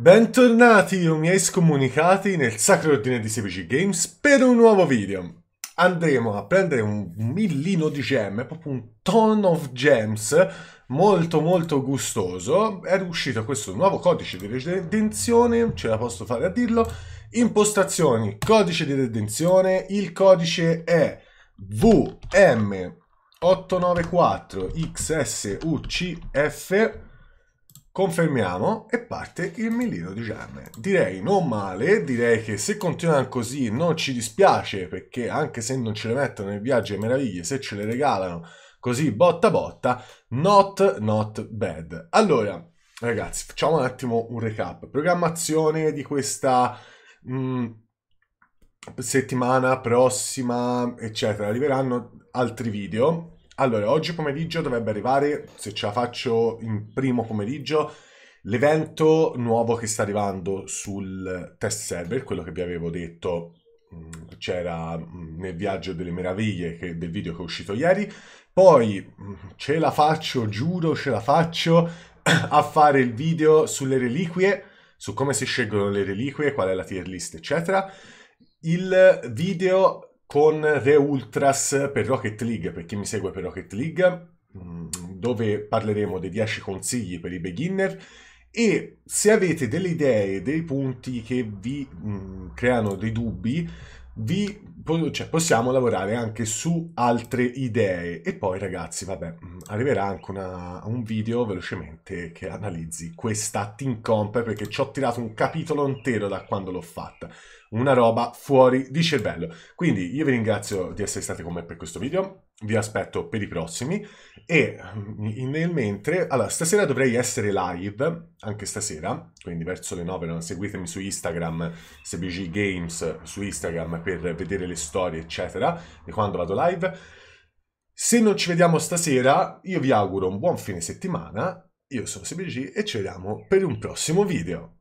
Bentornati o miei scomunicati nel sacro ordine di 16 Games per un nuovo video. Andremo a prendere un millino di gemme, proprio un ton of gems, molto molto gustoso. È uscito questo nuovo codice di redenzione, ce la posso fare a dirlo. Impostazioni, codice di redenzione, il codice è VM894XSUCF Confermiamo e parte il millino di Germe. Direi non male, direi che se continuano così non ci dispiace perché anche se non ce le mettono nel viaggio e meraviglie, se ce le regalano così botta botta, not not bad. Allora, ragazzi, facciamo un attimo un recap. Programmazione di questa mh, mm, settimana prossima, eccetera. Arriveranno altri video allora, oggi pomeriggio dovrebbe arrivare, se ce la faccio in primo pomeriggio, l'evento nuovo che sta arrivando sul test server, quello che vi avevo detto mm, c'era mm, nel viaggio delle meraviglie che, del video che è uscito ieri. Poi mm, ce la faccio, giuro, ce la faccio a fare il video sulle reliquie, su come si scelgono le reliquie, qual è la tier list, eccetera. Il video con The Ultras per Rocket League, per chi mi segue per Rocket League, mm, dove parleremo dei 10 consigli per i beginner e se avete delle idee, dei punti che vi mh, mm, creano dei dubbi, vi cioè, possiamo lavorare anche su altre idee e poi ragazzi vabbè mm, arriverà anche una, un video velocemente che analizzi questa team comp perché ci ho tirato un capitolo intero da quando l'ho fatta una roba fuori di cervello quindi io vi ringrazio di essere stati con me per questo video vi aspetto per i prossimi e mm, nel mentre allora stasera dovrei essere live anche stasera quindi verso le 9 seguitemi su Instagram sbg games su Instagram per vedere le storie, eccetera, di quando vado live. Se non ci vediamo stasera, io vi auguro un buon fine settimana, io sono SBG e ci vediamo per un prossimo video.